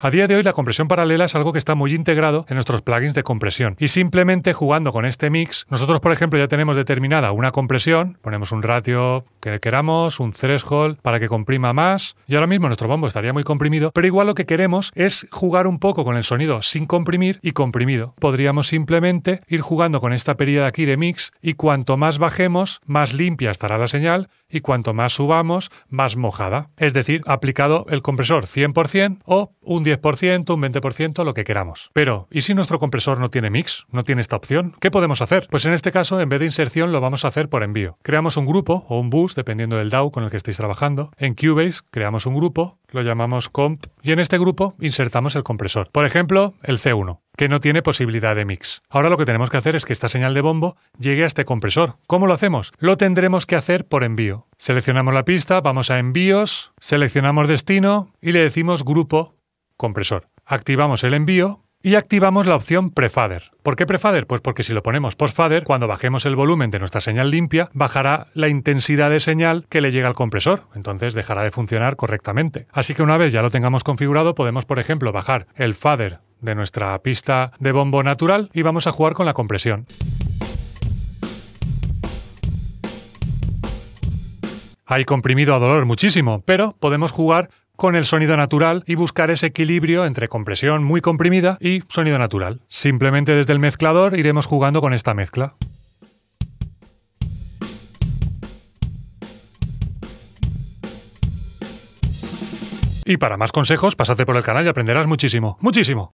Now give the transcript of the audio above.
A día de hoy la compresión paralela es algo que está muy integrado en nuestros plugins de compresión y simplemente jugando con este mix, nosotros por ejemplo ya tenemos determinada una compresión, ponemos un ratio que queramos, un threshold para que comprima más y ahora mismo nuestro bombo estaría muy comprimido, pero igual lo que queremos es jugar un poco con el sonido sin comprimir y comprimido. Podríamos simplemente ir jugando con esta perilla de aquí de mix y cuanto más bajemos, más limpia estará la señal y cuanto más subamos, más mojada. Es decir, aplicado el compresor 100% o un 10%, un 20%, lo que queramos. Pero, ¿y si nuestro compresor no tiene mix? ¿No tiene esta opción? ¿Qué podemos hacer? Pues en este caso, en vez de inserción, lo vamos a hacer por envío. Creamos un grupo o un bus, dependiendo del DAO con el que estéis trabajando. En Cubase creamos un grupo, lo llamamos comp, y en este grupo insertamos el compresor. Por ejemplo, el C1 que no tiene posibilidad de mix. Ahora lo que tenemos que hacer es que esta señal de bombo llegue a este compresor. ¿Cómo lo hacemos? Lo tendremos que hacer por envío. Seleccionamos la pista, vamos a envíos, seleccionamos destino y le decimos grupo compresor. Activamos el envío y activamos la opción pre-fader. ¿Por qué pre-fader? Pues porque si lo ponemos post-fader, cuando bajemos el volumen de nuestra señal limpia, bajará la intensidad de señal que le llega al compresor, entonces dejará de funcionar correctamente. Así que una vez ya lo tengamos configurado, podemos, por ejemplo, bajar el Fader de nuestra pista de bombo natural y vamos a jugar con la compresión. Hay comprimido a dolor muchísimo, pero podemos jugar con el sonido natural y buscar ese equilibrio entre compresión muy comprimida y sonido natural. Simplemente desde el mezclador iremos jugando con esta mezcla. Y para más consejos, pasate por el canal y aprenderás muchísimo, muchísimo.